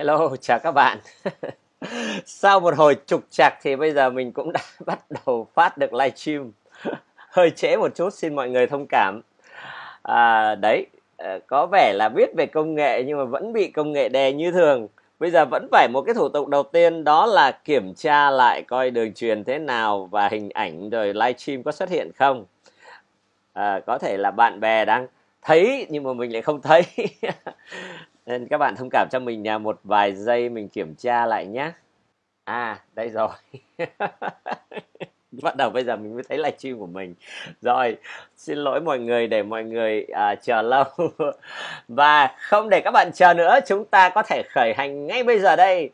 Hello, chào các bạn. Sau một hồi trục trặc thì bây giờ mình cũng đã bắt đầu phát được livestream. Hơi trễ một chút, xin mọi người thông cảm. À, đấy, ờ, có vẻ là biết về công nghệ nhưng mà vẫn bị công nghệ đè như thường. Bây giờ vẫn phải một cái thủ tục đầu tiên đó là kiểm tra lại coi đường truyền thế nào và hình ảnh rồi livestream có xuất hiện không. À, có thể là bạn bè đang thấy nhưng mà mình lại không thấy nên các bạn thông cảm cho mình nha một vài giây mình kiểm tra lại nhé à đây rồi bắt đầu bây giờ mình mới thấy live stream của mình rồi xin lỗi mọi người để mọi người à, chờ lâu và không để các bạn chờ nữa chúng ta có thể khởi hành ngay bây giờ đây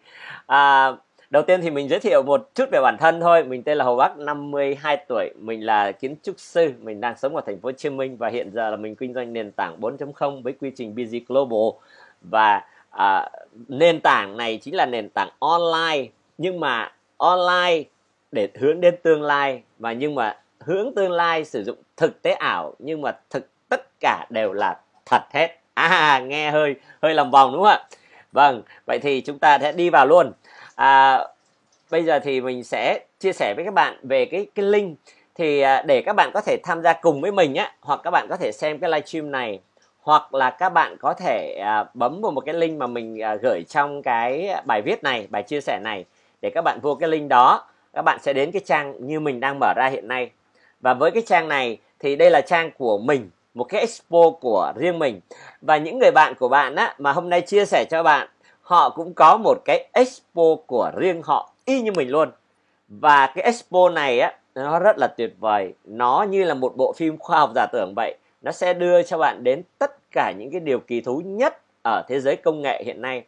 à, đầu tiên thì mình giới thiệu một chút về bản thân thôi mình tên là Hồ Bắc 52 tuổi mình là kiến trúc sư mình đang sống ở thành phố Hồ Chí Minh và hiện giờ là mình kinh doanh nền tảng 4.0 với quy trình BG Global và à, nền tảng này chính là nền tảng online nhưng mà online để hướng đến tương lai và nhưng mà hướng tương lai sử dụng thực tế ảo nhưng mà thực tất cả đều là thật hết à nghe hơi hơi lòng vòng đúng không ạ vâng vậy thì chúng ta sẽ đi vào luôn à, bây giờ thì mình sẽ chia sẻ với các bạn về cái cái link thì à, để các bạn có thể tham gia cùng với mình á hoặc các bạn có thể xem cái livestream này hoặc là các bạn có thể à, bấm vào một cái link mà mình à, gửi trong cái bài viết này bài chia sẻ này để các bạn vô cái link đó các bạn sẽ đến cái trang như mình đang mở ra hiện nay và với cái trang này thì đây là trang của mình một cái expo của riêng mình và những người bạn của bạn á mà hôm nay chia sẻ cho bạn họ cũng có một cái expo của riêng họ y như mình luôn và cái expo này á nó rất là tuyệt vời nó như là một bộ phim khoa học giả tưởng vậy nó sẽ đưa cho bạn đến tất cả những cái điều kỳ thú nhất ở thế giới công nghệ hiện nay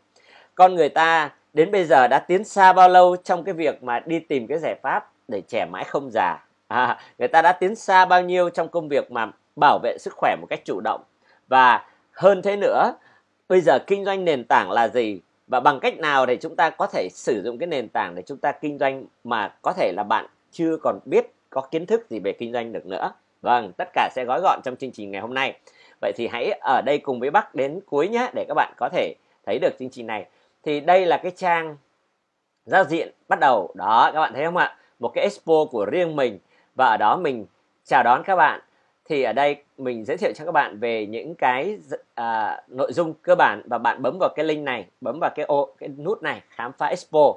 con người ta đến bây giờ đã tiến xa bao lâu trong cái việc mà đi tìm cái giải pháp để trẻ mãi không già à, người ta đã tiến xa bao nhiêu trong công việc mà bảo vệ sức khỏe một cách chủ động và hơn thế nữa bây giờ kinh doanh nền tảng là gì và bằng cách nào để chúng ta có thể sử dụng cái nền tảng để chúng ta kinh doanh mà có thể là bạn chưa còn biết có kiến thức gì về kinh doanh được nữa vâng tất cả sẽ gói gọn trong chương trình ngày hôm nay vậy thì hãy ở đây cùng với bắc đến cuối nhé để các bạn có thể thấy được chương trình này thì đây là cái trang giao diện bắt đầu đó các bạn thấy không ạ một cái expo của riêng mình và ở đó mình chào đón các bạn thì ở đây mình giới thiệu cho các bạn về những cái à, nội dung cơ bản và bạn bấm vào cái link này bấm vào cái ô cái nút này khám phá expo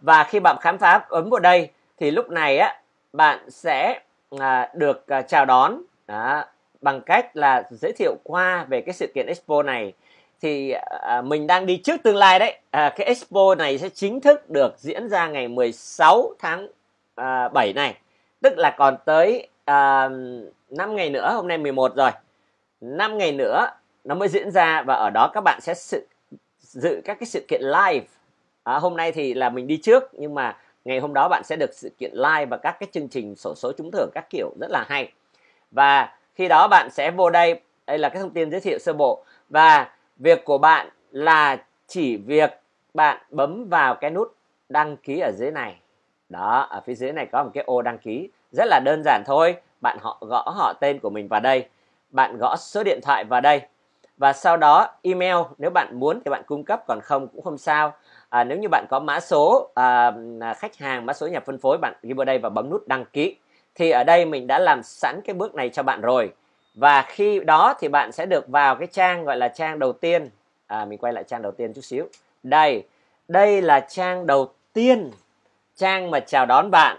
và khi bạn khám phá ấn vào đây thì lúc này á bạn sẽ à, được à, chào đón đó bằng cách là giới thiệu qua về cái sự kiện expo này thì à, mình đang đi trước tương lai đấy à, cái expo này sẽ chính thức được diễn ra ngày 16 tháng à, 7 này tức là còn tới à, 5 ngày nữa hôm nay 11 rồi 5 ngày nữa nó mới diễn ra và ở đó các bạn sẽ sự, dự các cái sự kiện live à, hôm nay thì là mình đi trước nhưng mà ngày hôm đó bạn sẽ được sự kiện live và các cái chương trình sổ số trúng thưởng các kiểu rất là hay và khi đó bạn sẽ vô đây đây là cái thông tin giới thiệu sơ bộ và việc của bạn là chỉ việc bạn bấm vào cái nút đăng ký ở dưới này đó ở phía dưới này có một cái ô đăng ký rất là đơn giản thôi bạn họ gõ họ tên của mình vào đây bạn gõ số điện thoại vào đây và sau đó email nếu bạn muốn thì bạn cung cấp còn không cũng không sao à, nếu như bạn có mã số à, à khách hàng mã số nhà phân phối bạn ghi vào đây và bấm nút đăng ký thì ở đây mình đã làm sẵn cái bước này cho bạn rồi và khi đó thì bạn sẽ được vào cái trang gọi là trang đầu tiên à, mình quay lại trang đầu tiên chút xíu đây đây là trang đầu tiên trang mà chào đón bạn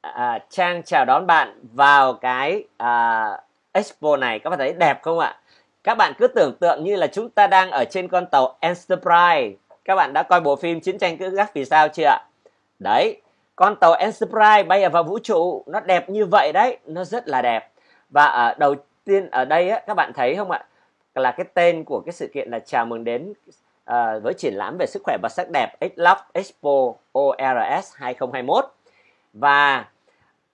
à, trang chào đón bạn vào cái à, expo này các bạn thấy đẹp không ạ các bạn cứ tưởng tượng như là chúng ta đang ở trên con tàu Enterprise các bạn đã coi bộ phim chiến tranh cứ gác vì sao chưa ạ đấy con tàu Enterprise bay vào vũ trụ nó đẹp như vậy đấy nó rất là đẹp và ở đầu tiên ở đây á, các bạn thấy không ạ là cái tên của cái sự kiện là chào mừng đến uh, với triển lãm về sức khỏe và sắc đẹp Xlock Expo ORS 2021 và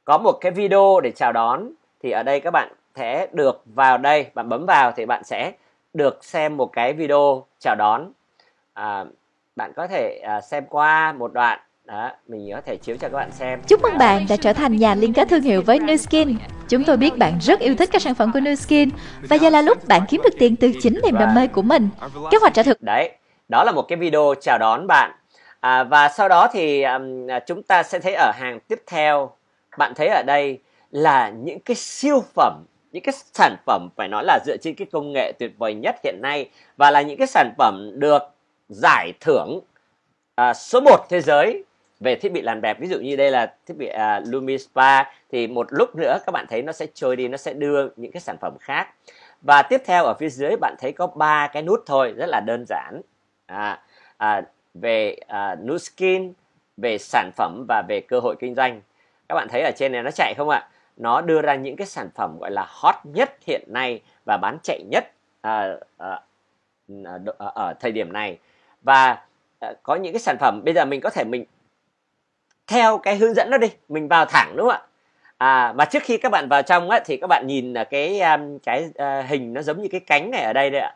có một cái video để chào đón thì ở đây các bạn sẽ được vào đây bạn bấm vào thì bạn sẽ được xem một cái video chào đón à, bạn có thể à, xem qua một đoạn đó mình có thể chiếu cho các bạn xem chúc mừng bạn đã trở thành nhà liên kết thương hiệu với New Skin chúng tôi biết bạn rất yêu thích các sản phẩm của New Skin và giờ là lúc bạn kiếm được tiền từ chính niềm đam mê của mình kế hoạch trả thực đấy đó là một cái video chào đón bạn à, và sau đó thì um, à, chúng ta sẽ thấy ở hàng tiếp theo bạn thấy ở đây là những cái siêu phẩm những cái sản phẩm phải nói là dựa trên cái công nghệ tuyệt vời nhất hiện nay và là những cái sản phẩm được giải thưởng à, số 1 thế giới về thiết bị làm đẹp ví dụ như đây là thiết bị à, Lumi Spa thì một lúc nữa các bạn thấy nó sẽ trôi đi nó sẽ đưa những cái sản phẩm khác và tiếp theo ở phía dưới bạn thấy có ba cái nút thôi rất là đơn giản à, à, về à, nút skin về sản phẩm và về cơ hội kinh doanh các bạn thấy ở trên này nó chạy không ạ nó đưa ra những cái sản phẩm gọi là hot nhất hiện nay và bán chạy nhất à, à, ở, à, à, ở thời điểm này và à, có những cái sản phẩm bây giờ mình có thể mình theo cái hướng dẫn đó đi mình vào thẳng đúng không ạ à, mà trước khi các bạn vào trong á, thì các bạn nhìn là cái um, cái ờ, hình nó giống như cái cánh này ở đây đấy ạ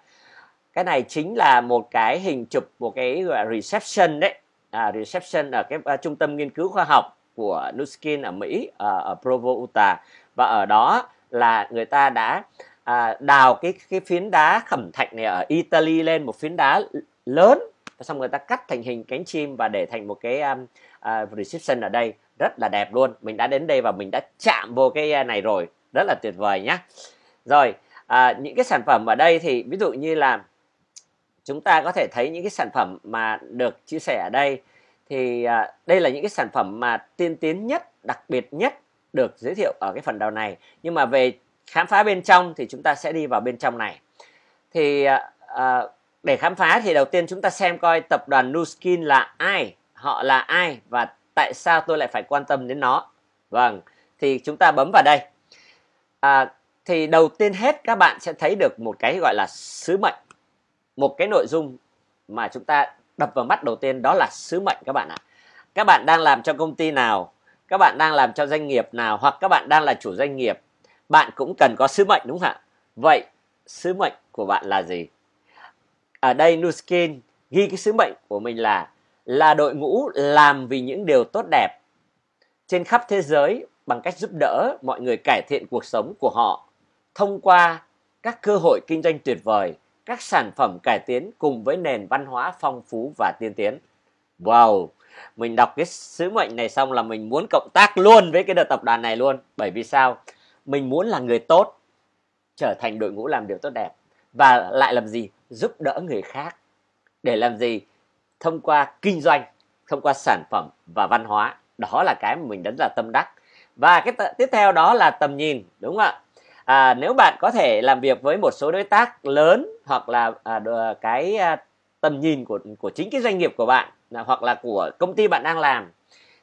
cái này chính là một cái hình chụp một cái gọi là reception đấy à, reception ở cái uh, trung tâm nghiên cứu khoa học của Nuskin ở Mỹ uh, ở Provo Utah và ở đó là người ta đã à, đào cái cái phiến đá khẩm thạch này ở Italy lên một phiến đá lớn xong người ta cắt thành hình cánh chim và để thành một cái um, uh, reception ở đây rất là đẹp luôn mình đã đến đây và mình đã chạm vô cái này rồi rất là tuyệt vời nhá rồi à, những cái sản phẩm ở đây thì ví dụ như là chúng ta có thể thấy những cái sản phẩm mà được chia sẻ ở đây thì à, đây là những cái sản phẩm mà tiên tiến nhất đặc biệt nhất được giới thiệu ở cái phần đầu này nhưng mà về khám phá bên trong thì chúng ta sẽ đi vào bên trong này thì à, à để khám phá thì đầu tiên chúng ta xem coi tập đoàn Nuskin là ai, họ là ai và tại sao tôi lại phải quan tâm đến nó. Vâng, thì chúng ta bấm vào đây. À, thì đầu tiên hết các bạn sẽ thấy được một cái gọi là sứ mệnh, một cái nội dung mà chúng ta đập vào mắt đầu tiên đó là sứ mệnh các bạn ạ. Các bạn đang làm cho công ty nào, các bạn đang làm cho doanh nghiệp nào hoặc các bạn đang là chủ doanh nghiệp, bạn cũng cần có sứ mệnh đúng không ạ? Vậy sứ mệnh của bạn là gì? ở đây Nuskin ghi cái sứ mệnh của mình là là đội ngũ làm vì những điều tốt đẹp trên khắp thế giới bằng cách giúp đỡ mọi người cải thiện cuộc sống của họ thông qua các cơ hội kinh doanh tuyệt vời, các sản phẩm cải tiến cùng với nền văn hóa phong phú và tiên tiến. Wow, mình đọc cái sứ mệnh này xong là mình muốn cộng tác luôn với cái đợt tập đoàn này luôn. Bởi vì sao? Mình muốn là người tốt, trở thành đội ngũ làm điều tốt đẹp và lại làm gì giúp đỡ người khác để làm gì thông qua kinh doanh thông qua sản phẩm và văn hóa đó là cái mà mình đánh là tâm đắc và cái t- tiếp theo đó là tầm nhìn đúng không ạ à, nếu bạn có thể làm việc với một số đối tác lớn hoặc là à, cái à, tầm nhìn của của chính cái doanh nghiệp của bạn hoặc là của công ty bạn đang làm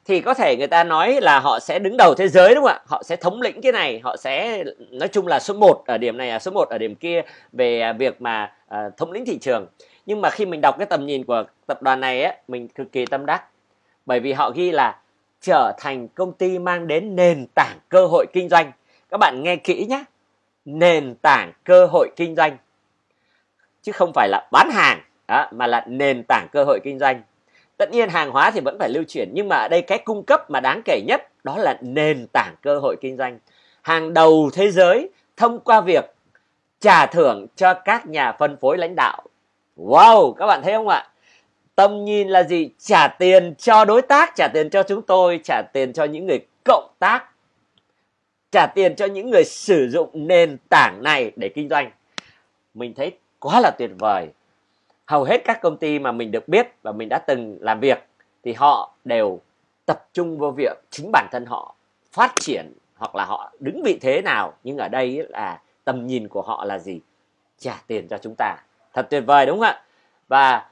thì có thể người ta nói là họ sẽ đứng đầu thế giới đúng không ạ họ sẽ thống lĩnh cái này họ sẽ nói chung là số 1 ở điểm này à, số 1 ở điểm kia về à, việc mà uh, thống lĩnh thị trường nhưng mà khi mình đọc cái tầm nhìn của tập đoàn này ấy, mình cực kỳ tâm đắc bởi vì họ ghi là trở thành công ty mang đến nền tảng cơ hội kinh doanh các bạn nghe kỹ nhé nền tảng cơ hội kinh doanh chứ không phải là bán hàng đó, mà là nền tảng cơ hội kinh doanh tất nhiên hàng hóa thì vẫn phải lưu chuyển nhưng mà ở đây cái cung cấp mà đáng kể nhất đó là nền tảng cơ hội kinh doanh hàng đầu thế giới thông qua việc trả thưởng cho các nhà phân phối lãnh đạo wow các bạn thấy không ạ tầm nhìn là gì trả tiền cho đối tác trả tiền cho chúng tôi trả tiền cho những người cộng tác trả tiền cho những người sử dụng nền tảng này để kinh doanh mình thấy quá là tuyệt vời hầu hết các công ty mà mình được biết và mình đã từng làm việc thì họ đều tập trung vào việc chính bản thân họ phát triển hoặc là họ đứng vị thế nào nhưng ở đây là tầm nhìn của họ là gì trả tiền cho chúng ta thật tuyệt vời đúng không ạ và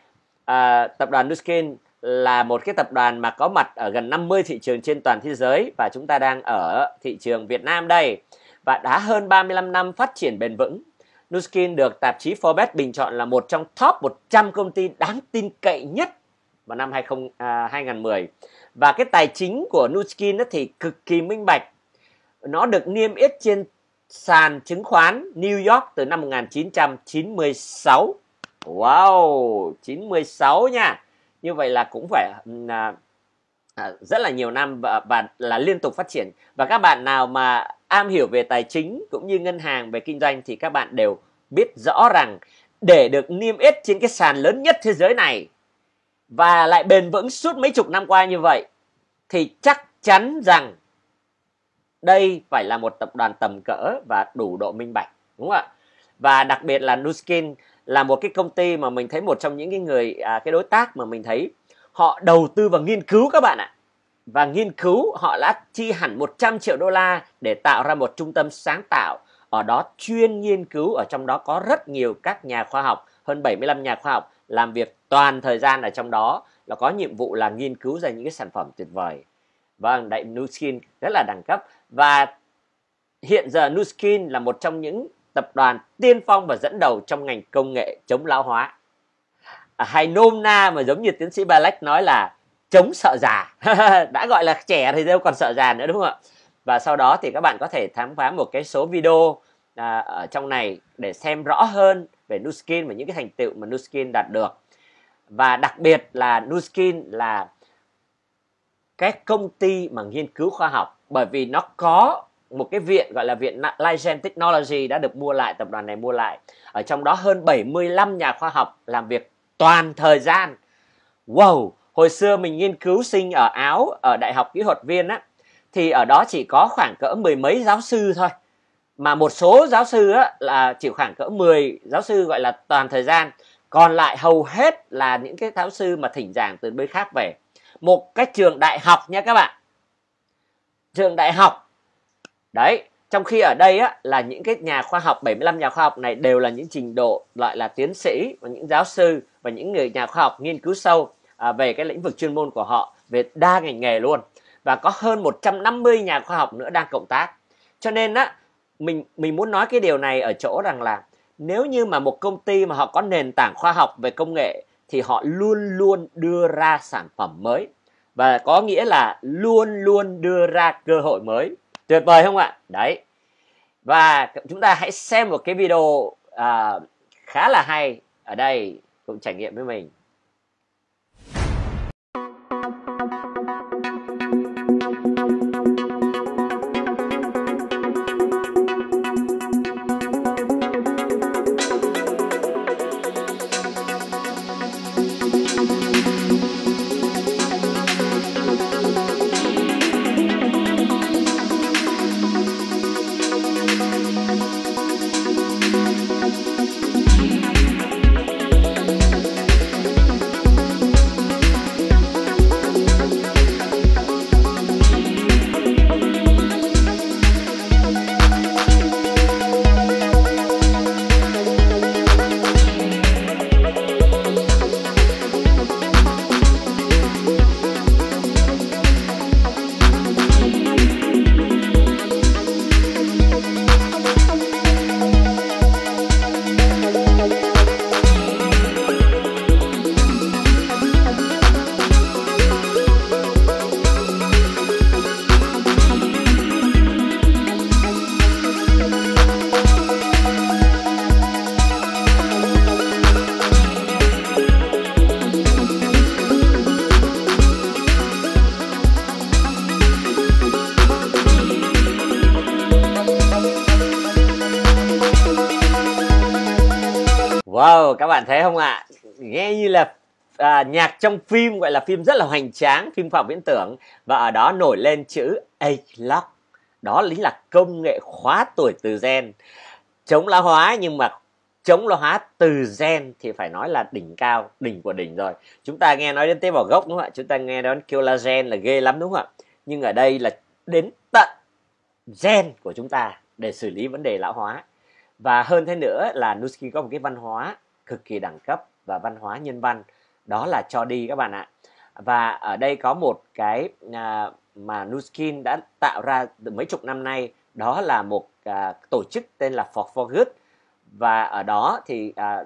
à, tập đoàn Nuskin là một cái tập đoàn mà có mặt ở gần 50 thị trường trên toàn thế giới và chúng ta đang ở thị trường Việt Nam đây và đã hơn 35 năm phát triển bền vững Nuskin được tạp chí Forbes bình chọn là một trong top 100 công ty đáng tin cậy nhất vào năm 20, à, 2010. Và cái tài chính của Nuskin nó thì cực kỳ minh bạch. Nó được niêm yết trên sàn chứng khoán New York từ năm 1996. Wow, 96 nha. Như vậy là cũng phải à, à, rất là nhiều năm và, và là liên tục phát triển. Và các bạn nào mà am hiểu về tài chính cũng như ngân hàng về kinh doanh thì các bạn đều biết rõ rằng để được niêm yết trên cái sàn lớn nhất thế giới này và lại bền vững suốt mấy chục năm qua như vậy thì chắc chắn rằng đây phải là một tập đoàn tầm cỡ và đủ độ minh bạch đúng không ạ và đặc biệt là Nuskin là một cái công ty mà mình thấy một trong những cái người à, cái đối tác mà mình thấy họ đầu tư và nghiên cứu các bạn ạ và nghiên cứu họ đã chi hẳn 100 triệu đô la để tạo ra một trung tâm sáng tạo ở đó chuyên nghiên cứu ở trong đó có rất nhiều các nhà khoa học hơn 75 nhà khoa học làm việc toàn thời gian ở trong đó là có nhiệm vụ là nghiên cứu ra những cái sản phẩm tuyệt vời vâng đại Nuskin rất là đẳng cấp và hiện giờ Nuskin là một trong những tập đoàn tiên phong và dẫn đầu trong ngành công nghệ chống lão hóa à, hay nôm na mà giống như tiến sĩ Balek nói là chống sợ già đã gọi là trẻ thì đâu còn sợ già nữa đúng không ạ và sau đó thì các bạn có thể khám phá một cái số video à, ở trong này để xem rõ hơn về Nuskin và những cái thành tựu mà Nuskin đạt được và đặc biệt là Nuskin là cái công ty mà nghiên cứu khoa học bởi vì nó có một cái viện gọi là viện Lygen Technology đã được mua lại tập đoàn này mua lại ở trong đó hơn 75 nhà khoa học làm việc toàn thời gian wow hồi xưa mình nghiên cứu sinh ở áo ở đại học kỹ thuật viên á thì ở đó chỉ có khoảng cỡ mười mấy giáo sư thôi mà một số giáo sư á, là chỉ khoảng cỡ 10 giáo sư gọi là toàn thời gian còn lại hầu hết là những cái giáo sư mà thỉnh giảng từ nơi khác về một cái trường đại học nha các bạn trường đại học đấy trong khi ở đây á, là những cái nhà khoa học 75 nhà khoa học này đều là những trình độ gọi là tiến sĩ và những giáo sư và những người nhà khoa học nghiên cứu sâu À, về cái lĩnh vực chuyên môn của họ về đa ngành nghề luôn và có hơn 150 nhà khoa học nữa đang cộng tác cho nên á mình mình muốn nói cái điều này ở chỗ rằng là nếu như mà một công ty mà họ có nền tảng khoa học về công nghệ thì họ luôn luôn đưa ra sản phẩm mới và có nghĩa là luôn luôn đưa ra cơ hội mới tuyệt vời không ạ đấy và chúng ta hãy xem một cái video à, khá là hay ở đây cũng trải nghiệm với mình các bạn thấy không ạ nghe như là à, nhạc trong phim gọi là phim rất là hoành tráng phim khoa học viễn tưởng và ở đó nổi lên chữ a lock đó lính là công nghệ khóa tuổi từ gen chống lão hóa nhưng mà chống lão hóa từ gen thì phải nói là đỉnh cao đỉnh của đỉnh rồi chúng ta nghe nói đến tế bào gốc đúng không ạ chúng ta nghe đến collagen là ghê lắm đúng không ạ nhưng ở đây là đến tận gen của chúng ta để xử lý vấn đề lão hóa và hơn thế nữa là nuski có một cái văn hóa cực kỳ đẳng cấp và văn hóa nhân văn đó là cho đi các bạn ạ và ở đây có một cái à, mà Nuskin đã tạo ra từ mấy chục năm nay đó là một à, tổ chức tên là For For Good và ở đó thì à,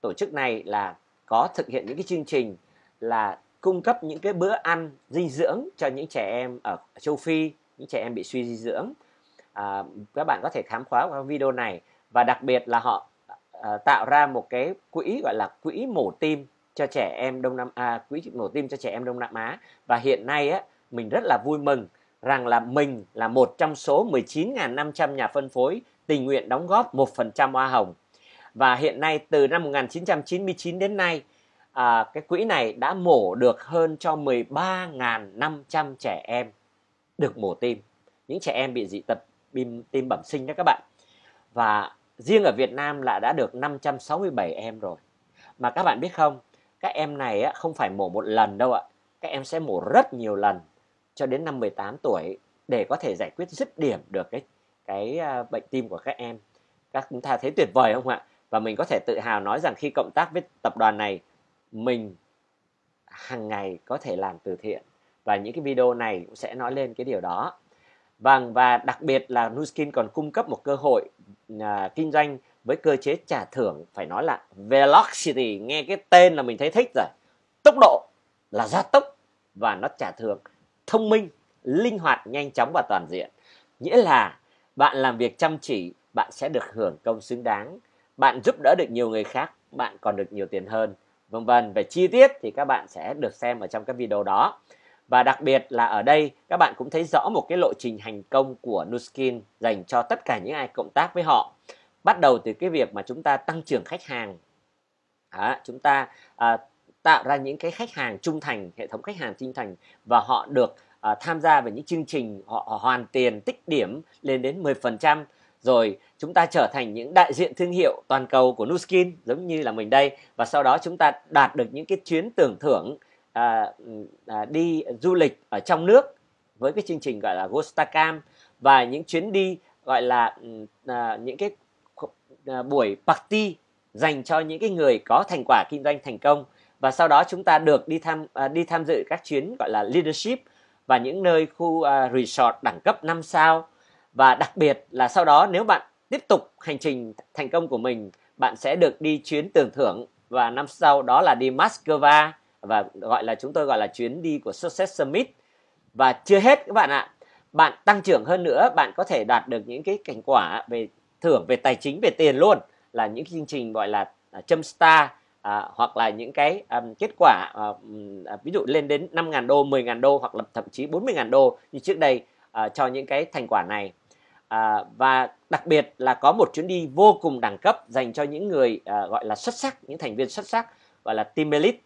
tổ chức này là có thực hiện những cái chương trình là cung cấp những cái bữa ăn dinh dưỡng cho những trẻ em ở châu Phi những trẻ em bị suy dinh dưỡng à, các bạn có thể khám phá qua video này và đặc biệt là họ À, tạo ra một cái quỹ gọi là quỹ mổ tim cho trẻ em Đông Nam à, quỹ mổ tim cho trẻ em Đông Nam Á và hiện nay á mình rất là vui mừng rằng là mình là một trong số 19.500 nhà phân phối tình nguyện đóng góp 1% hoa hồng. Và hiện nay từ năm 1999 đến nay à, cái quỹ này đã mổ được hơn cho 13.500 trẻ em được mổ tim. Những trẻ em bị dị tật tim, tim bẩm sinh đó các bạn. Và riêng ở Việt Nam là đã được 567 em rồi mà các bạn biết không các em này không phải mổ một lần đâu ạ các em sẽ mổ rất nhiều lần cho đến năm 18 tuổi để có thể giải quyết dứt điểm được cái cái à, bệnh tim của các em các chúng ta thấy tuyệt vời không ạ và mình có thể tự hào nói rằng khi cộng tác với tập đoàn này mình hàng ngày có thể làm từ thiện và những cái video này cũng sẽ nói lên cái điều đó Vâng và đặc biệt là Nuskin còn cung cấp một cơ hội à, kinh doanh với cơ chế trả thưởng phải nói là velocity nghe cái tên là mình thấy thích rồi. Tốc độ là gia tốc và nó trả thưởng thông minh, linh hoạt, nhanh chóng và toàn diện. Nghĩa là bạn làm việc chăm chỉ, bạn sẽ được hưởng công xứng đáng, bạn giúp đỡ được nhiều người khác, bạn còn được nhiều tiền hơn. Vân vân. Về chi tiết thì các bạn sẽ được xem ở trong các video đó. Và đặc biệt là ở đây các bạn cũng thấy rõ một cái lộ trình thành công của Nuskin dành cho tất cả những ai cộng tác với họ. Bắt đầu từ cái việc mà chúng ta tăng trưởng khách hàng. À, chúng ta à, tạo ra những cái khách hàng trung thành, hệ thống khách hàng trung thành và họ được à, tham gia vào những chương trình họ hoàn tiền tích điểm lên đến 10% rồi chúng ta trở thành những đại diện thương hiệu toàn cầu của Nuskin giống như là mình đây và sau đó chúng ta đạt được những cái chuyến tưởng thưởng à, à, đi du lịch ở trong nước với cái chương trình gọi là Gostacam và những chuyến đi gọi là à, những cái à, buổi party dành cho những cái người có thành quả kinh doanh thành công và sau đó chúng ta được đi tham à, đi tham dự các chuyến gọi là leadership và những nơi khu à, resort đẳng cấp 5 sao và đặc biệt là sau đó nếu bạn tiếp tục hành trình thành công của mình bạn sẽ được đi chuyến tưởng thưởng và năm sau đó là đi Moscow và gọi là chúng tôi gọi là chuyến đi của Success Summit và chưa hết các bạn ạ bạn tăng trưởng hơn nữa bạn có thể đạt được những cái thành quả về thưởng về tài chính về tiền luôn là những chương trình gọi là à, châm star à, hoặc là những cái um, kết quả à, à, ví dụ lên đến 5.000 đô 10.000 đô hoặc là thậm chí 40.000 đô như trước đây à, cho những cái thành quả này à, và đặc biệt là có một chuyến đi vô cùng đẳng cấp dành cho những người à, gọi là xuất sắc những thành viên xuất sắc gọi là team elite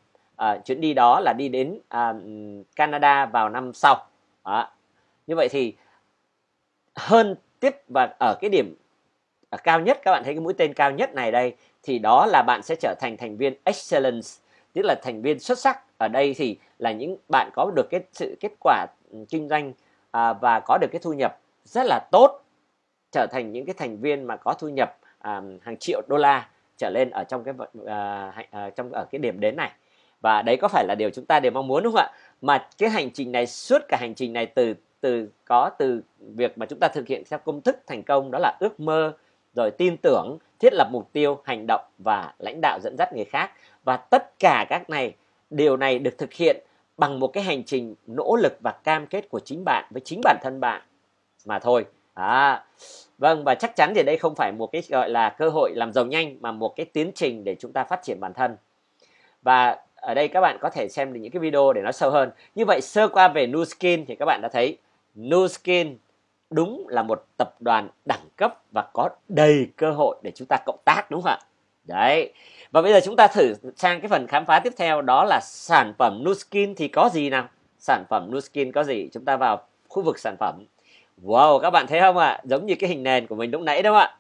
à, chuyến đi đó là đi đến à, Canada vào năm sau đó. như vậy thì hơn tiếp và ở cái điểm ở à, cao nhất các bạn thấy cái mũi tên cao nhất này đây thì đó là bạn sẽ trở thành thành viên excellence tức là thành viên xuất sắc ở đây thì là những bạn có được cái sự kết quả kinh doanh à, và có được cái thu nhập rất là tốt trở thành những cái thành viên mà có thu nhập à, hàng triệu đô la trở lên ở trong cái à, à, trong ở cái điểm đến này và đấy có phải là điều chúng ta đều mong muốn đúng không ạ mà cái hành trình này suốt cả hành trình này từ từ có từ việc mà chúng ta thực hiện theo công thức thành công đó là ước mơ rồi tin tưởng thiết lập mục tiêu hành động và lãnh đạo dẫn dắt người khác và tất cả các này điều này được thực hiện bằng một cái hành trình nỗ lực và cam kết của chính bạn với chính bản thân bạn mà thôi à vâng và chắc chắn thì đây không phải một cái gọi là cơ hội làm giàu nhanh mà một cái tiến trình để chúng ta phát triển bản thân và ở đây các bạn có thể xem những cái video để nói sâu hơn như vậy sơ qua về Nu Skin thì các bạn đã thấy Nu Skin đúng là một tập đoàn đẳng cấp và có đầy cơ hội để chúng ta cộng tác đúng không ạ đấy và bây giờ chúng ta thử sang cái phần khám phá tiếp theo đó là sản phẩm Nuskin thì có gì nào sản phẩm Nuskin có gì chúng ta vào khu vực sản phẩm wow các bạn thấy không ạ giống như cái hình nền của mình lúc nãy đúng không ạ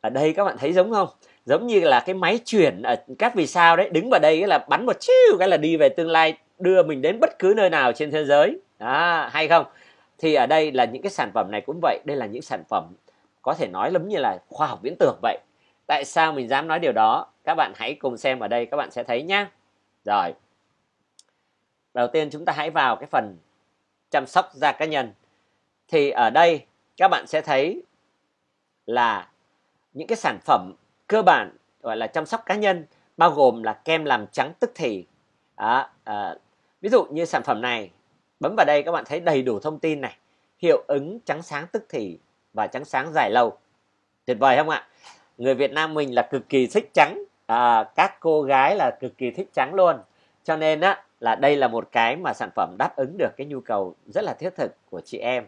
ở đây các bạn thấy giống không giống như là cái máy chuyển ở à, các vì sao đấy đứng vào đây là bắn một chiêu cái là đi về tương lai đưa mình đến bất cứ nơi nào trên thế giới à hay không thì ở đây là những cái sản phẩm này cũng vậy đây là những sản phẩm có thể nói lắm như là khoa học viễn tưởng vậy tại sao mình dám nói điều đó các bạn hãy cùng xem ở đây các bạn sẽ thấy nhá. rồi đầu tiên chúng ta hãy vào cái phần chăm sóc da cá nhân thì ở đây các bạn sẽ thấy là những cái sản phẩm cơ bản gọi là chăm sóc cá nhân bao gồm là kem làm trắng tức thì đó, à, ví dụ như sản phẩm này bấm vào đây các bạn thấy đầy đủ thông tin này hiệu ứng trắng sáng tức thì và trắng sáng dài lâu tuyệt vời không ạ người Việt Nam mình là cực kỳ thích trắng à, các cô gái là cực kỳ thích trắng luôn cho nên á là đây là một cái mà sản phẩm đáp ứng được cái nhu cầu rất là thiết thực của chị em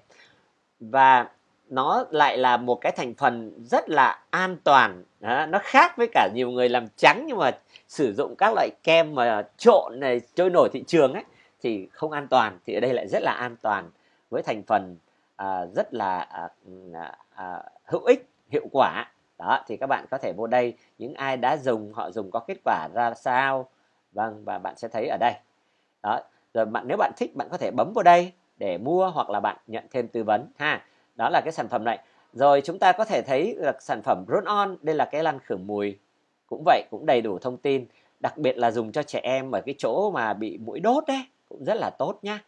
và nó lại là một cái thành phần rất là an toàn đó, nó khác với cả nhiều người làm trắng nhưng mà sử dụng các loại kem mà trộn này trôi nổi thị trường ấy thì không an toàn thì ở đây lại rất là an toàn với thành phần à, rất là à, à, à, hữu ích hiệu quả đó thì các bạn có thể vô đây những ai đã dùng họ dùng có kết quả ra sao vâng và bạn sẽ thấy ở đây đó rồi bạn nếu bạn thích bạn có thể bấm vào đây để mua hoặc là bạn nhận thêm tư vấn ha đó là cái sản phẩm này rồi chúng ta có thể thấy là sản phẩm roll on đây là cái lăn khử mùi cũng vậy cũng đầy đủ thông tin đặc biệt là dùng cho trẻ em ở cái chỗ mà bị mũi đốt đấy cũng rất là tốt nhá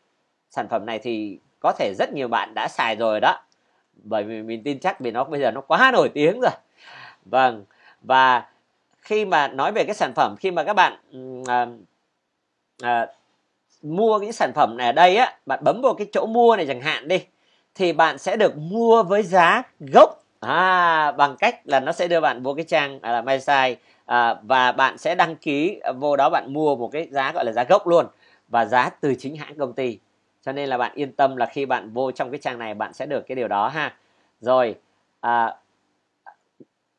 sản phẩm này thì có thể rất nhiều bạn đã xài rồi đó bởi vì mình tin chắc vì nó bây giờ nó quá nổi tiếng rồi vâng và khi mà nói về cái sản phẩm khi mà các bạn à, à, mua cái sản phẩm này ở đây á bạn bấm vào cái chỗ mua này chẳng hạn đi thì bạn sẽ được mua với giá gốc à, bằng cách là nó sẽ đưa bạn vô cái trang à, là my à, và bạn sẽ đăng ký vô đó bạn mua một cái giá gọi là giá gốc luôn và giá từ chính hãng công ty cho nên là bạn yên tâm là khi bạn vô trong cái trang này bạn sẽ được cái điều đó ha rồi à,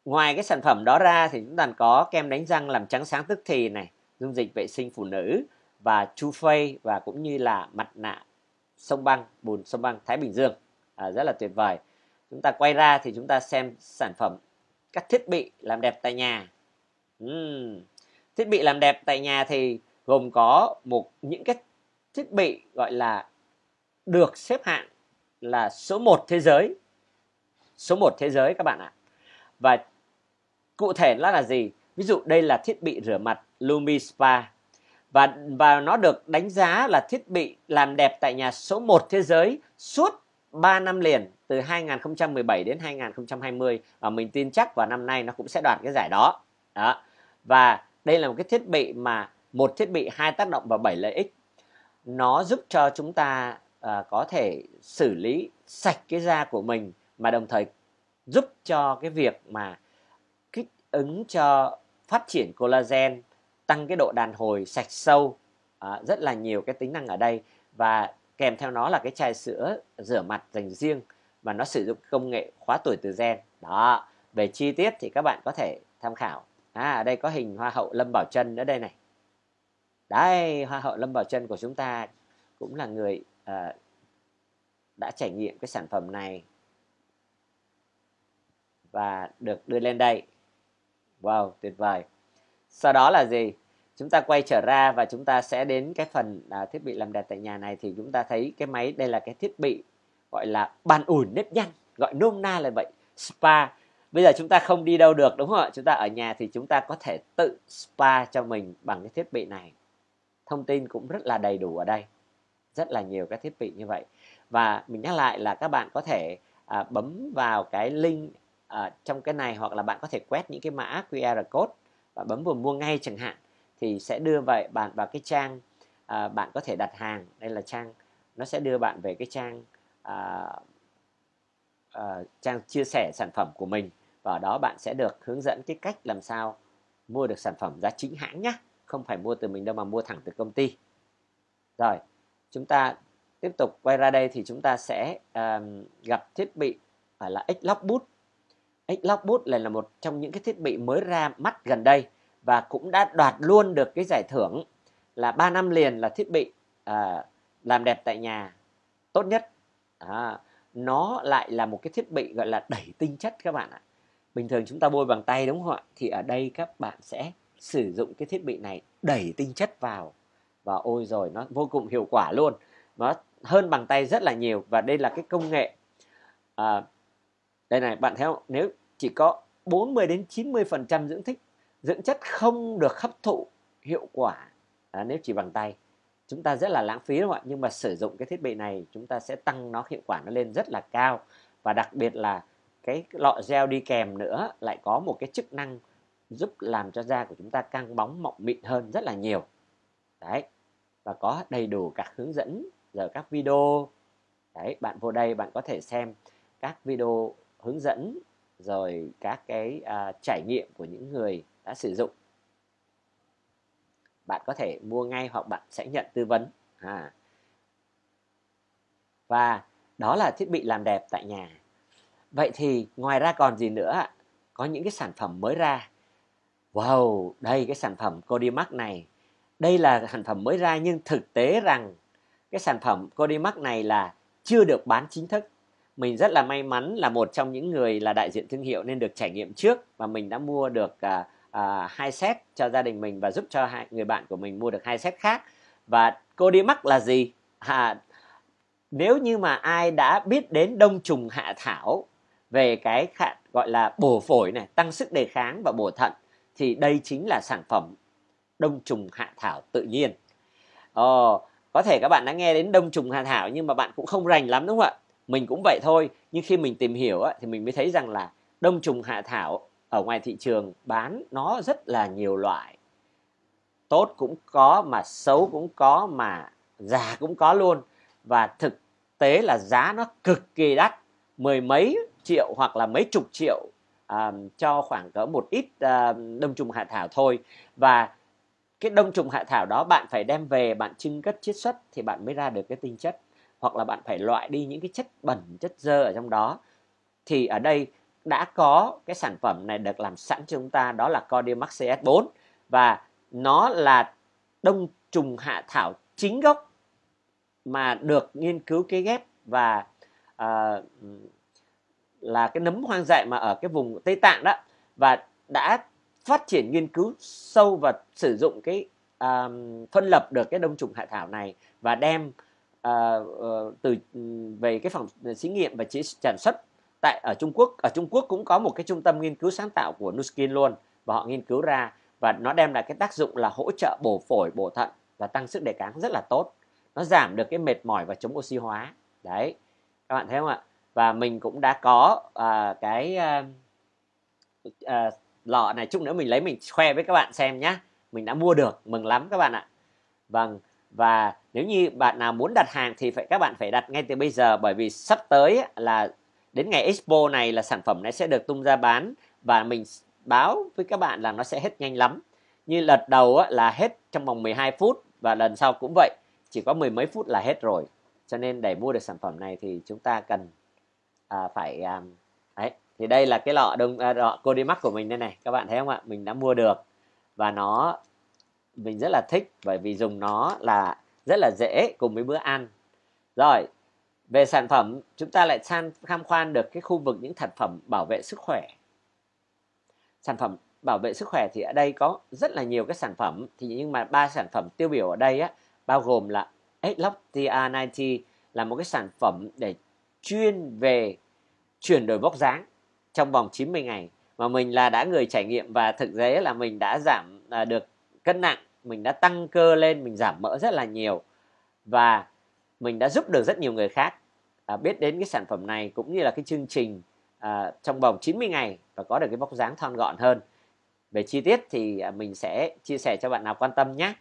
ngoài cái sản phẩm đó ra thì chúng ta có kem đánh răng làm trắng sáng tức thì này dung dịch vệ sinh phụ nữ và chu phây và cũng như là mặt nạ sông băng bùn sông băng thái bình dương à, rất là tuyệt vời chúng ta quay ra thì chúng ta xem sản phẩm các thiết bị làm đẹp tại nhà uhm. thiết bị làm đẹp tại nhà thì gồm có một những cái thiết bị gọi là được xếp hạng là số 1 thế giới số 1 thế giới các bạn ạ và cụ thể nó là gì ví dụ đây là thiết bị rửa mặt Lumi Spa và và nó được đánh giá là thiết bị làm đẹp tại nhà số 1 thế giới suốt 3 năm liền từ 2017 đến 2020 và mình tin chắc vào năm nay nó cũng sẽ đoạt cái giải đó. đó và đây là một cái thiết bị mà một thiết bị hai tác động và bảy lợi ích nó giúp cho chúng ta uh, có thể xử lý sạch cái da của mình mà đồng thời giúp cho cái việc mà kích ứng cho phát triển collagen tăng cái độ đàn hồi sạch sâu uh, rất là nhiều cái tính năng ở đây và kèm theo nó là cái chai sữa rửa mặt dành riêng và nó sử dụng công nghệ khóa tuổi từ gen đó về chi tiết thì các bạn có thể tham khảo à ở đây có hình hoa hậu lâm bảo trân ở đây này đây hoa hậu lâm bảo trân của chúng ta cũng là người uh, đã trải nghiệm cái sản phẩm này và được đưa lên đây wow tuyệt vời sau đó là gì chúng ta quay trở ra và chúng ta sẽ đến cái phần à, thiết bị làm đẹp tại nhà này thì chúng ta thấy cái máy đây là cái thiết bị gọi là bàn ủi nếp nhăn gọi nôm na là vậy spa bây giờ chúng ta không đi đâu được đúng không ạ chúng ta ở nhà thì chúng ta có thể tự spa cho mình bằng cái thiết bị này thông tin cũng rất là đầy đủ ở đây rất là nhiều các thiết bị như vậy và mình nhắc lại là các bạn có thể à, bấm vào cái link à, trong cái này hoặc là bạn có thể quét những cái mã QR code và bấm vào mua ngay chẳng hạn thì sẽ đưa vậy bạn vào cái trang à, bạn có thể đặt hàng đây là trang nó sẽ đưa bạn về cái trang à, à, trang chia sẻ sản phẩm của mình và ở đó bạn sẽ được hướng dẫn cái cách làm sao mua được sản phẩm giá chính hãng nhé không phải mua từ mình đâu mà mua thẳng từ công ty rồi chúng ta tiếp tục quay ra đây thì chúng ta sẽ um, gặp thiết bị phải là Xlockbook Xlockbook này là một trong những cái thiết bị mới ra mắt gần đây và cũng đã đoạt luôn được cái giải thưởng là 3 năm liền là thiết bị à, làm đẹp tại nhà tốt nhất à, nó lại là một cái thiết bị gọi là đẩy tinh chất các bạn ạ bình thường chúng ta bôi bằng tay đúng không ạ thì ở đây các bạn sẽ sử dụng cái thiết bị này đẩy tinh chất vào và ôi rồi nó vô cùng hiệu quả luôn nó hơn bằng tay rất là nhiều và đây là cái công nghệ à, đây này bạn thấy không? nếu chỉ có 40 đến 90 phần trăm dưỡng thích dưỡng chất không được hấp thụ hiệu quả à, nếu chỉ bằng tay chúng ta rất là lãng phí đúng không ạ nhưng mà sử dụng cái thiết bị này chúng ta sẽ tăng nó hiệu quả nó lên rất là cao và đặc biệt là cái lọ gel đi kèm nữa lại có một cái chức năng giúp làm cho da của chúng ta căng bóng mọng mịn hơn rất là nhiều đấy và có đầy đủ các hướng dẫn giờ các video đấy bạn vô đây bạn có thể xem các video hướng dẫn rồi các cái uh, trải nghiệm của những người đã sử dụng bạn có thể mua ngay hoặc bạn sẽ nhận tư vấn à. và đó là thiết bị làm đẹp tại nhà vậy thì ngoài ra còn gì nữa có những cái sản phẩm mới ra wow đây cái sản phẩm CodiMax này đây là sản phẩm mới ra nhưng thực tế rằng cái sản phẩm CodiMax này là chưa được bán chính thức mình rất là may mắn là một trong những người là đại diện thương hiệu nên được trải nghiệm trước và mình đã mua được à, uh, hai set cho gia đình mình và giúp cho hai, người bạn của mình mua được hai set khác và cô đi mắc là gì à, nếu như mà ai đã biết đến đông trùng hạ thảo về cái khả, gọi là bổ phổi này tăng sức đề kháng và bổ thận thì đây chính là sản phẩm đông trùng hạ thảo tự nhiên Ồ, có thể các bạn đã nghe đến đông trùng hạ thảo nhưng mà bạn cũng không rành lắm đúng không ạ mình cũng vậy thôi nhưng khi mình tìm hiểu thì mình mới thấy rằng là đông trùng hạ thảo ở ngoài thị trường bán nó rất là nhiều loại tốt cũng có mà xấu cũng có mà già cũng có luôn và thực tế là giá nó cực kỳ đắt mười mấy triệu hoặc là mấy chục triệu à, cho khoảng cỡ một ít à, đông trùng hạ thảo thôi và cái đông trùng hạ thảo đó bạn phải đem về bạn trưng cất chiết xuất thì bạn mới ra được cái tinh chất hoặc là bạn phải loại đi những cái chất bẩn chất dơ ở trong đó thì ở đây đã có cái sản phẩm này được làm sẵn cho chúng ta đó là Codimax CS4 và nó là đông trùng hạ thảo chính gốc mà được nghiên cứu cấy ghép và à, là cái nấm hoang dại mà ở cái vùng Tây Tạng đó và đã phát triển nghiên cứu sâu và sử dụng cái à, phân lập được cái đông trùng hạ thảo này và đem à, từ ừ, về cái phòng thí nghiệm và chế sản xuất tại ở Trung Quốc ở Trung Quốc cũng có một cái trung tâm nghiên cứu sáng tạo của Nuskin luôn và họ nghiên cứu ra và nó đem lại cái tác dụng là hỗ trợ bổ phổi bổ thận và tăng sức đề kháng rất là tốt nó giảm được cái mệt mỏi và chống oxy hóa đấy các bạn thấy không ạ và mình cũng đã có uh, cái uh, uh, lọ này chút nữa mình lấy mình khoe với các bạn xem nhé mình đã mua được mừng lắm các bạn ạ vâng và nếu như bạn nào muốn đặt hàng thì phải các bạn phải đặt ngay từ bây giờ bởi vì sắp tới là đến ngày expo này là sản phẩm này sẽ được tung ra bán và mình báo với các bạn là nó sẽ hết nhanh lắm như lần đầu á, là hết trong vòng 12 phút và lần sau cũng vậy chỉ có mười mấy phút là hết rồi cho nên để mua được sản phẩm này thì chúng ta cần à, phải à, đấy thì đây là cái lọ đông à, lọ Codimax của mình đây này các bạn thấy không ạ mình đã mua được và nó mình rất là thích bởi vì dùng nó là rất là dễ cùng với bữa ăn rồi về sản phẩm chúng ta lại san tham quan được cái khu vực những sản phẩm bảo vệ sức khỏe sản phẩm bảo vệ sức khỏe thì ở đây có rất là nhiều cái sản phẩm thì nhưng mà ba sản phẩm tiêu biểu ở đây á bao gồm là Xlock TR90 là một cái sản phẩm để chuyên về chuyển đổi vóc dáng trong vòng 90 ngày mà mình là đã người trải nghiệm và thực tế là mình đã giảm à, được cân nặng mình đã tăng cơ lên mình giảm mỡ rất là nhiều và mình đã giúp được rất nhiều người khác à, biết đến cái sản phẩm này cũng như là cái chương trình à, trong vòng 90 ngày và có được cái bóc dáng thon gọn hơn về chi tiết thì à, mình sẽ chia sẻ cho bạn nào quan tâm nhé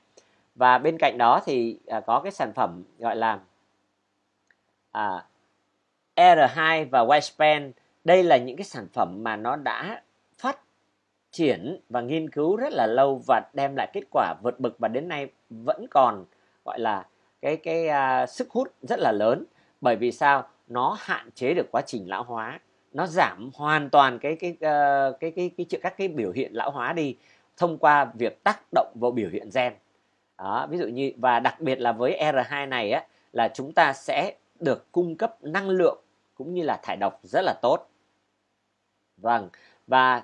và bên cạnh đó thì à, có cái sản phẩm gọi là à, R2 và Wisepan đây là những cái sản phẩm mà nó đã phát triển và nghiên cứu rất là lâu và đem lại kết quả vượt bậc và đến nay vẫn còn gọi là cái cái uh, sức hút rất là lớn bởi vì sao nó hạn chế được quá trình lão hóa nó giảm hoàn toàn cái cái uh, cái cái cái, cái các cái biểu hiện lão hóa đi thông qua việc tác động vào biểu hiện gen đó, ví dụ như và đặc biệt là với R2 này á là chúng ta sẽ được cung cấp năng lượng cũng như là thải độc rất là tốt vâng và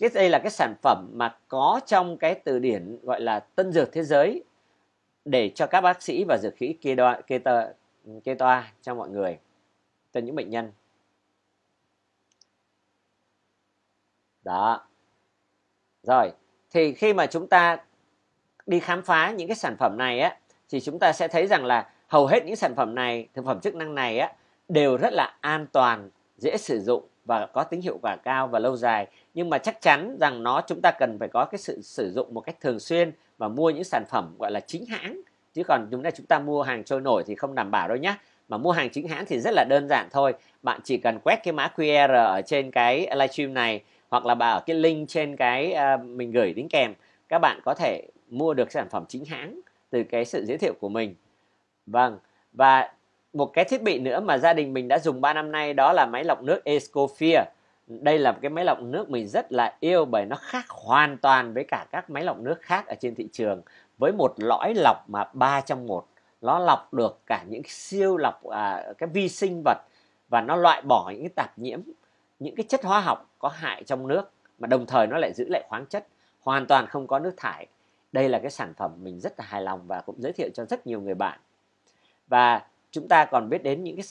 cái đây là cái sản phẩm mà có trong cái từ điển gọi là tân dược thế giới để cho các bác sĩ và dược sĩ kê toa, kê toa, kê toa cho mọi người cho những bệnh nhân đó rồi thì khi mà chúng ta đi khám phá những cái sản phẩm này á thì chúng ta sẽ thấy rằng là hầu hết những sản phẩm này thực phẩm chức năng này á đều rất là an toàn dễ sử dụng và có tính hiệu quả cao và lâu dài nhưng mà chắc chắn rằng nó chúng ta cần phải có cái sự sử dụng một cách thường xuyên và mua những sản phẩm gọi là chính hãng chứ còn chúng ta chúng ta mua hàng trôi nổi thì không đảm bảo đâu nhé mà mua hàng chính hãng thì rất là đơn giản thôi bạn chỉ cần quét cái mã QR ở trên cái livestream này hoặc là bà cái link trên cái uh, mình gửi đính kèm các bạn có thể mua được sản phẩm chính hãng từ cái sự giới thiệu của mình vâng và một cái thiết bị nữa mà gia đình mình đã dùng 3 năm nay đó là máy lọc nước escofia đây là cái máy lọc nước mình rất là yêu bởi nó khác hoàn toàn với cả các máy lọc nước khác ở trên thị trường với một lõi lọc mà ba trong một nó lọc được cả những siêu lọc à, cái vi sinh vật và nó loại bỏ những cái tạp nhiễm những cái chất hóa học có hại trong nước mà đồng thời nó lại giữ lại khoáng chất hoàn toàn không có nước thải đây là cái sản phẩm mình rất là hài lòng và cũng giới thiệu cho rất nhiều người bạn và chúng ta còn biết đến những cái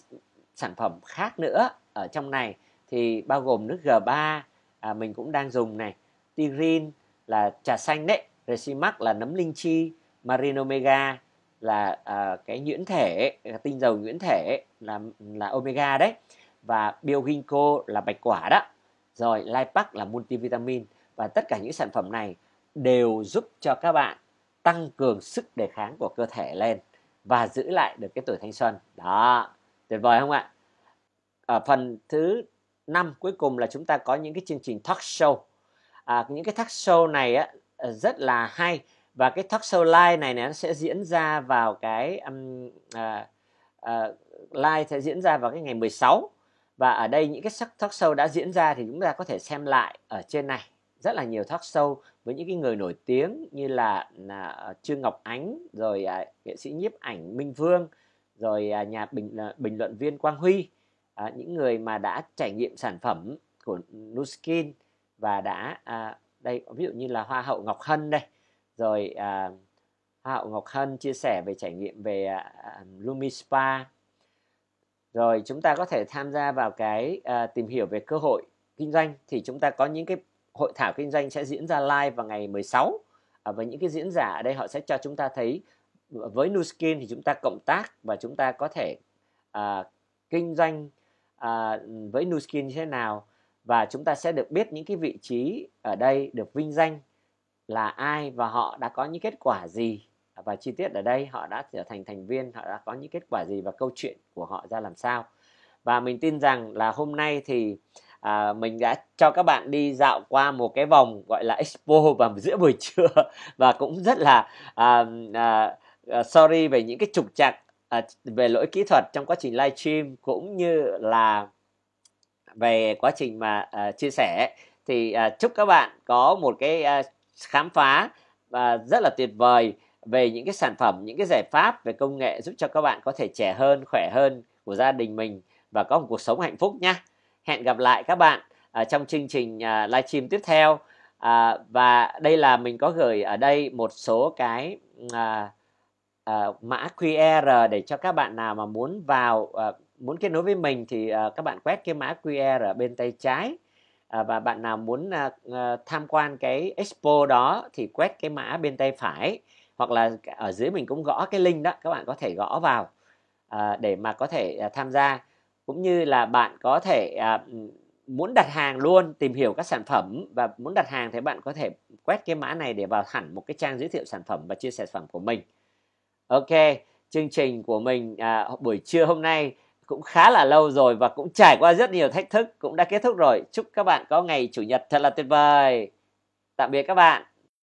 sản phẩm khác nữa ở trong này thì bao gồm nước G3 à, mình cũng đang dùng này Tigrin là trà xanh đấy Resimac là nấm linh chi Marino Omega là à, cái nhuyễn thể tinh dầu nhuyễn thể là là omega đấy và bioginkgo là bạch quả đó rồi Lipac là multivitamin và tất cả những sản phẩm này đều giúp cho các bạn tăng cường sức đề kháng của cơ thể lên và giữ lại được cái tuổi thanh xuân đó tuyệt vời không ạ ở phần thứ năm cuối cùng là chúng ta có những cái chương trình talk show à, những cái talk show này á, ờ, rất là hay và cái talk show live này, này nó sẽ diễn ra vào cái um, uh, uh, live sẽ diễn ra vào cái ngày 16 và ở đây những cái sắc talk show đã diễn ra thì chúng ta có thể xem lại ở trên này rất là nhiều talk show với những cái người nổi tiếng như là, là ờ, Trương Ngọc Ánh rồi à, nghệ sĩ nhiếp ảnh Minh Vương rồi à, nhà bình à, bình luận viên Quang Huy à, những người mà đã trải nghiệm sản phẩm của Nuskin và đã à, đây ví dụ như là Hoa hậu Ngọc Hân đây rồi à, Hoa hậu Ngọc Hân chia sẻ về trải nghiệm về à, à Lumi Spa rồi chúng ta có thể tham gia vào cái à, tìm hiểu về cơ hội kinh doanh thì chúng ta có những cái hội thảo kinh doanh sẽ diễn ra live vào ngày 16 à, và những cái diễn giả ở đây họ sẽ cho chúng ta thấy với Nuskin thì chúng ta cộng tác và chúng ta có thể à, kinh doanh à, với Nuskin như thế nào và chúng ta sẽ được biết những cái vị trí ở đây được vinh danh là ai và họ đã có những kết quả gì và chi tiết ở đây họ đã trở thành thành viên họ đã có những kết quả gì và câu chuyện của họ ra làm sao và mình tin rằng là hôm nay thì à, mình đã cho các bạn đi dạo qua một cái vòng gọi là expo vào giữa buổi trưa và cũng rất là à, à, à, sorry về những cái trục trặc à, về lỗi kỹ thuật trong quá trình livestream cũng như là về quá trình mà à, chia sẻ thì à, chúc các bạn có một cái à, khám phá và rất là tuyệt vời về những cái sản phẩm những cái giải pháp về công nghệ giúp cho các bạn có thể trẻ hơn khỏe hơn của gia đình mình và có một cuộc sống hạnh phúc nhé hẹn gặp lại các bạn ở trong chương trình à, livestream tiếp theo à, và đây là mình có gửi ở đây một số cái à, à, mã QR để cho các bạn nào mà muốn vào à, muốn kết nối với mình thì à, các bạn quét cái mã QR ở bên tay trái à, và bạn nào muốn à, à, tham quan cái expo đó thì quét cái mã bên tay phải hoặc là ở dưới mình cũng gõ cái link đó các bạn có thể gõ vào à, để mà có thể à, tham gia cũng như là bạn có thể à, muốn đặt hàng luôn tìm hiểu các sản phẩm và muốn đặt hàng thì bạn có thể quét cái mã này để vào hẳn một cái trang giới thiệu sản phẩm và chia sẻ sản phẩm của mình ok chương trình của mình à, buổi trưa hôm nay cũng khá là lâu rồi và cũng trải qua rất nhiều thách thức cũng đã kết thúc rồi chúc các bạn có ngày chủ nhật thật là tuyệt vời tạm biệt các bạn